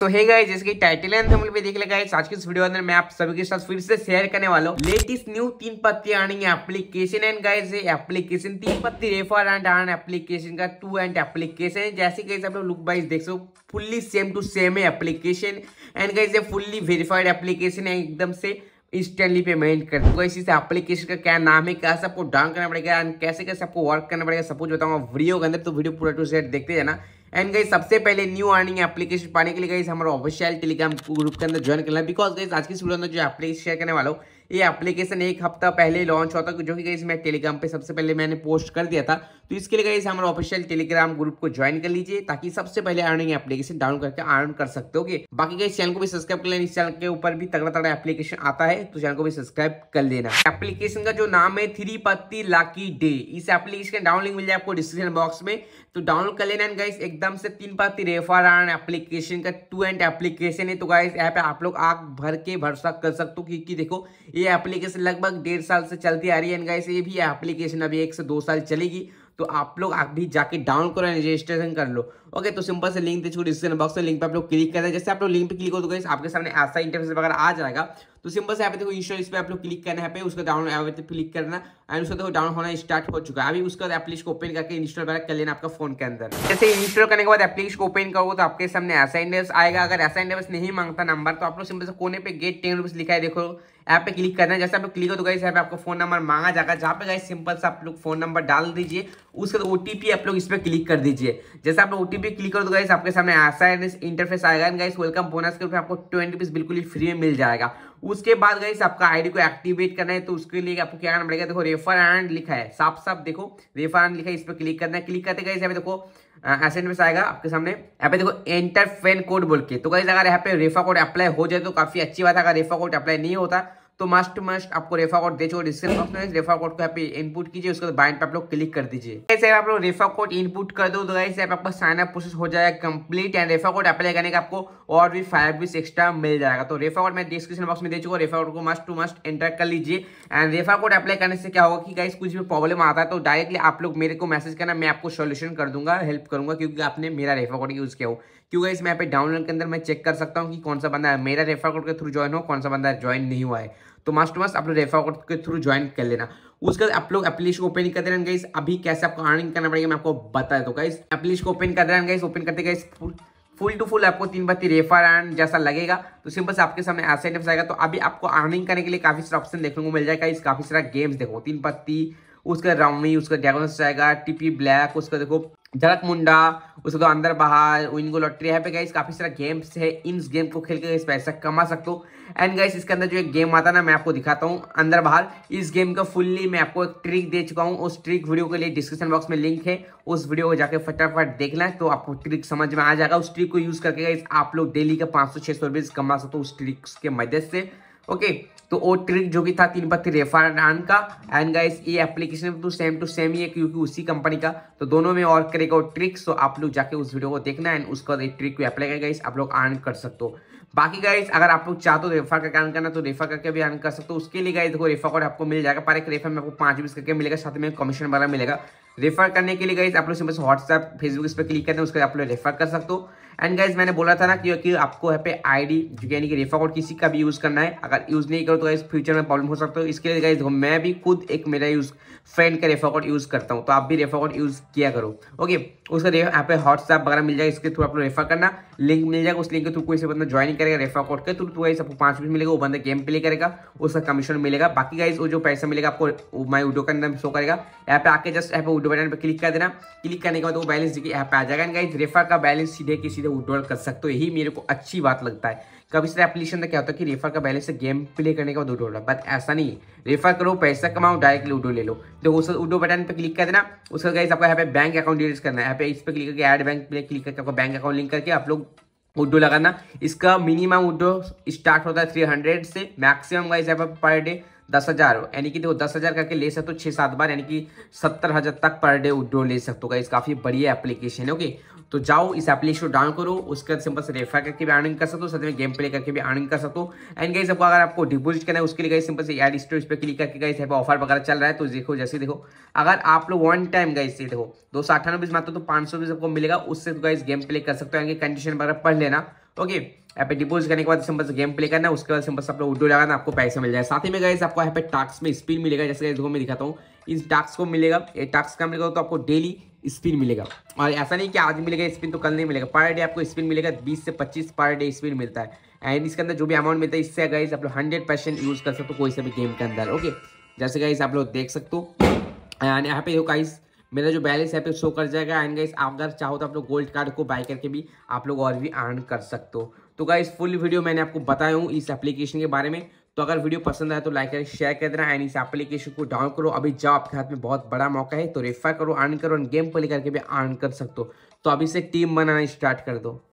तो hey guys जैसे कि टाइटल एंड थंबनेल पे देख लेगा आज की इस वीडियो अंदर मैं आप सभी के साथ फिर से शेयर करने वाला हूँ latest new Teen Patti earning application and guys application Teen Patti refer and earn application का टू एंड एप्लीकेशन जैसे गाइस आप लोग लुक वाइज देख so fully same to same है एप्लीकेशन एंड गाइस ये फुल्ली वेरीफाइड एप्लीकेशन है एकदम से इंस्टेंटली पेमेंट कर दूंगा तो इसी से एप्लीकेशन का क्या नाम है कैसे आपको डाउन करना पड़ेगा एंड कैसे कैसे आपको वर्क करना पड़ेगा सब कुछ बताऊंगा वीडियो के अंदर तो वीडियो पूरा टू सेट देखते जाना एंड गई सबसे पहले न्यू अर्निंग एप्लीकेशन पाने के लिए गई हमारे ऑफिशियल टेलीग्राम ग्रुप के अंदर ज्वाइन करना बिकॉज गई आज की वीडियो अंदर जो एप्लीकेशन शेयर करने वाला हूँ ये एप्लीकेशन एक हफ्ता पहले लॉन्च होता जो कि गई मैं टेलीग्राम पे सबसे पहले मैंने पोस्ट कर दिया था तो इसके लिए गाइस हमारे ऑफिशियल टेलीग्राम ग्रुप को ज्वाइन कर लीजिए ताकि सबसे पहले अर्निंग एप्लीकेशन डाउनलोड करके अर्न कर सकते हो बाकी गाइस चैनल को भी सब्सक्राइब कर लेना इस चैनल के ऊपर भी तगड़ा तगड़ा एप्लीकेशन आता है तो चैनल को भी सब्सक्राइब कर लेना एप्लीकेशन का जो नाम है थ्री पत्ती लाकी डे इस एप्लीकेशन का डाउनलिंग मिल जाए आपको डिस्क्रिप्शन बॉक्स में तो डाउनलोड कर लेना गाइस एकदम से Teen Patti refer earn application का टू एंड एप्लीकेशन है तो गाइस यहाँ पे आप लोग आग भर के भरोसा कर सकते हो क्योंकि देखो ये एप्लीकेशन लगभग डेढ़ साल से चलती आ रही है एंड गाइस ये भी एप्लीकेशन अभी एक से दो साल चलेगी तो आप लोग अभी जाके डाउन करो रजिस्ट्रेशन कर लो ओके तो सिंपल से लिंक देखो डिस्क्रिप्शन बॉक्स में लिंक पर आप लोग क्लिक करें जैसे आप लोग लिंक पर क्लिक हो तो आपके सामने ऐसा इंटरफेस वगैरह आ जाएगा तो सिंपल से आप पे देखो इंस्टॉल इस पर आप लोग क्लिक करना है पे उसका डाउन क्लिक करना एंड उसका देखो डाउन होना स्टार्ट हो चुका है अभी उसका एप्लीकेशन ओपन करके इंस्टॉल वगैरह कर लेना आपका फोन के अंदर जैसे इंस्टॉल करने के बाद एप्लीकेशन ओपन करोगे तो आपके सामने ऐसा इंटरफेस आएगा अगर ऐसा इंटरफेस नहीं मांगता नंबर तो आप लोग सिंपल से कोने पे गेट टेन रुपीज लिखा है देखो ऐप पे क्लिक करना है जैसे आप लोग क्लिक हो तो गाइस यहाँ पे आपको फोन नंबर मांगा जाएगा जहाँ पे गाइस सिंपल से आप लोग फोन नंबर डाल दीजिए उसके बाद ओटीपी आप लोग इस पर क्लिक कर दीजिए जैसे आप लोग ओटीपी पे क्लिक करो तो गाइस आपके सामने ऐसा इंटरफेस आएगा एंड गाइस वेलकम बोनस के रूप में आपको ट्वेंटी रुपीज बिल्कुल ही फ्री में मिल जाएगा उसके बाद गाइस आपका आईडी को एक्टिवेट करना है तो उसके लिए आपको क्या करना पड़ेगा देखो रेफर एंड लिखा है साफ साफ देखो रेफर एंड लिखा है इस पर क्लिक करना है क्लिक करते गाइस यहाँ पे देखो ऐसे इंटरफेस आएगा आपके सामने यहाँ पे देखो एंटर फेन कोड बोल के तो गाइस अगर यहाँ पे रेफा कोड अप्लाई हो जाए तो काफी अच्छी बात है अगर रेफा कोड अप्लाई नहीं होता तो मस्ट मस्ट आपको रेफा कोड दे चुके डिस्क्रिप्शन बॉक्स में रेफा कोड को आप इनपुट कीजिए उसके बाद बाइंड पे आप लोग क्लिक कर दीजिए ऐसे आप लोग रेफा कोड इनपुट कर दो तो ऐप आपका साइन अप प्रोसेस हो जाएगा complete and refer code apply करने का आपको और भी फाइव बीस एक्स्ट्रा मिल जाएगा तो रेफा कोड मैं डिस्क्रिप्शन बॉक्स में दे चुका रेफा कोड को मस्ट टू मस्ट एंटर कर लीजिए एंड रेफा कोड अप्लाई करने से क्या होगा कि गाइस कुछ भी प्रॉब्लम आता है तो डायरेक्टली आप लोग मेरे को मैसेज करना मैं आपको सोल्यूशन कर दूंगा हेल्प करूंगा क्योंकि आपने मेरा रेफा कोड यूज किया हो क्योंकि इस मैं यहाँ पे डाउनलोड के अंदर मैं चेक कर सकता हूँ कि कौन सा बंदा मेरा रेफर कोड के थ्रू ज्वाइन हो कौन सा बंदा ज्वाइन नहीं हुआ है तो मास्टर मास्ट आप लोग रेफर कोड के थ्रू ज्वाइन कर लेना उसके बाद आप लोग एप्लीकेशन ओपन कर देना गाइस अभी कैसे आपको अर्निंग करना पड़ेगा मैं आपको बता देता गाइस एप्लीकेशन को ओपन कर देना गाइस ओपन करते गाइस फुल टू फुल आपको तीन बत्ती रेफर एंड जैसा लगेगा तो सिंपल से आपके सामने ऐसा आएगा तो अभी आपको अर्निंग करने के लिए काफी सारा ऑप्शन देखने को मिल जाएगा इस काफी सारा गेम्स देखो तीन पत्ती उसका रामी उसका ड्रैगन जाएगा टीपी ब्लैक उसका देखो झलक मुंडा उसका तो अंदर बाहर विंगो लॉटरी यहाँ पे गाइस काफी सारा गेम्स है इन गेम को खेल के पैसा कमा सकते हो एंड गाइस इसके अंदर जो एक गेम आता ना मैं आपको दिखाता हूँ अंदर बाहर इस गेम का फुल्ली मैं आपको एक ट्रिक दे चुका हूँ उस ट्रिक वीडियो के लिए डिस्क्रिप्शन बॉक्स में लिंक है उस वीडियो को जाकर फटाफट देख लें तो आपको ट्रिक समझ में आ जाएगा उस ट्रिक को यूज करके गाइस आप लोग डेली का पाँच सौ छह सौ रुपये कमा सकते हो उस ट्रिक्स के मदद से ओके तो वो ट्रिक जो कि था तीन पत्ती रेफर एंड का एंड गाइस ये एप्लीकेशन तो सेम टू सेम ही है क्योंकि उसी कंपनी का तो दोनों में और करेगा वो ट्रिक सो तो आप लोग जाके उस वीडियो को देखना एंड उसके बाद ट्रिक भी अप्लाई करेगा इस आप लोग अर्न कर सकते हो बाकी गाइस अगर आप लोग चाहते हो रेफर करके अर्न करना तो रेफर करके भी अर्न कर सकते हो उसके लिए गाइस देखो रेफर कोड आपको मिल जाएगा पर एक रेफर में आपको पाँच बीस करके मिलेगा साथ में कमीशन वाला मिलेगा रेफर करने के लिए गाइज आप लोग सिंपल व्हाट्सएप फेसबुक इस पर क्लिक करते हैं उसके आप लोग रेफर कर सकते हो एंड गाइज मैंने बोला था ना क्योंकि आपको यहाँ पे आईडी जो यानी कि रेफर कोड किसी का भी यूज़ करना है अगर यूज़ नहीं करो तो गाइज फ्यूचर में प्रॉब्लम हो सकता है इसके लिए गाइज मैं भी खुद एक मेरा यूज़ फ्रेंड का रेफर कोड यूज़ करता हूँ तो आप भी रेफर कोड यूज़ किया करो ओके उसका यहाँ पे व्हाट्सएप वगैरह मिल जाएगा इसके थ्रू आप लोग रेफर करना लिंक मिल जाएगा उस लिंक के थ्रू कोई से बंदा ज्वाइन करेगा रेफर कोड के थ्रू तो गाइज आपको पाँच रुपये मिलेगा वो बंदा गेम प्ले करेगा उसका कमीशन मिलेगा बाकी गाइज वो जो पैसा मिलेगा आपको माई वीडियो का अंदर शो करेगा यहाँ पे आके जस्ट यहाँ पे बटन पर क्लिक कर देना क्लिक करने के बाद वो बैलेंस देखिए यहाँ पे आ जाएगा एंड गाइज रेफा का बैलेंस सीधे के सीधे विड्रॉल कर सकते हो यही मेरे को अच्छी बात लगता है कभी इस एप्लीकेशन में क्या होता है कि रेफर का बैलेंस गेम प्ले करने के बाद उडो होता बट ऐसा नहीं है रेफर करो पैसा कमाओ डायरेक्टली उडो ले लो तो उस उडो बटन पे क्लिक कर देना उसका गाइस आपको यहाँ पे बैंक अकाउंट डिटेल्स करना है यहाँ पे इस पर क्लिक करके ऐड बैंक पे क्लिक करके आपको बैंक अकाउंट लिंक करके आप लोग उड्डो लगाना इसका मिनिमम उड्डो स्टार्ट होता है थ्री हंड्रेड से मैक्सिमम गाइज यहाँ पर पर डे दस हज़ार यानी कि देखो दस हज़ार करके ले सकते हो छः सात बार यानी कि सत्तर हज़ार तक पर डे उड्रो ले सकते हो इस काफ़ी बढ़िया एप्लीकेशन है ओके तो जाओ इस एप्लीकेशन को डाउन करो उसके बाद सिंपल से रेफर करके भी अर्निंग कर सकते हो साथ में गेम प्ले करके भी अर्निंग कर सकते हो एंड गाइस सबको अगर आपको डिपोजिट करना है उसके लिए गाइस सिंपल से एड स्टोर पर क्लिक करके गाइस यहाँ पे ऑफर वगैरह चल रहा है तो देखो जैसे देखो अगर आप लोग वन टाइम गाइस देखो दो सौ अठानवे मात्र तो पाँच सौ बीस आपको मिलेगा उससे गाइस गेम प्ले कर सकते हो यानी कंडीशन वगैरह पढ़ लेना तो ओके यहाँ पे डिपोजिट करने के बाद सिंपल से गेम प्ले करना है उसके बाद सिंपल से आप लोग उड्डो लगाना आपको पैसा मिल जाएगा साथ ही में गए आपको यहाँ पे टास्क में स्पिन मिलेगा जैसे देखो मैं दिखाता हूँ इस टास्क को मिलेगा ये टास्क का मिलेगा तो आपको डेली स्पिन मिलेगा और ऐसा नहीं कि आज मिलेगा स्पिन तो कल नहीं मिलेगा पर डे आपको स्पिन मिलेगा बीस से पच्चीस पर डे स्पिन मिलता है एंड इसके अंदर जो भी अमाउंट मिलता है इससे गाइज आप लोग हंड्रेड परसेंट यूज़ कर सकते हो कोई सा भी गेम के अंदर ओके जैसे गाइज आप लोग देख सकते हो एंड यहाँ पे देखो गाइज़ मेरा जो बैलेंस है पे शो कर जाएगा एंड गाइस आप अगर चाहो तो आप लोग गोल्ड कार्ड को बाय करके भी आप लोग और भी अर्न कर सकते हो तो गाइस फुल वीडियो मैंने आपको बताया हूँ इस एप्लीकेशन के बारे में तो अगर वीडियो पसंद आए तो लाइक करें शेयर कर देना एंड इस एप्लीकेशन को डाउन करो अभी जाओ आपके हाथ में बहुत बड़ा मौका है तो रेफर करो अर्न करो एंड गेम प्ले करके भी अर्न कर सकते हो तो अभी से टीम बनाना स्टार्ट कर दो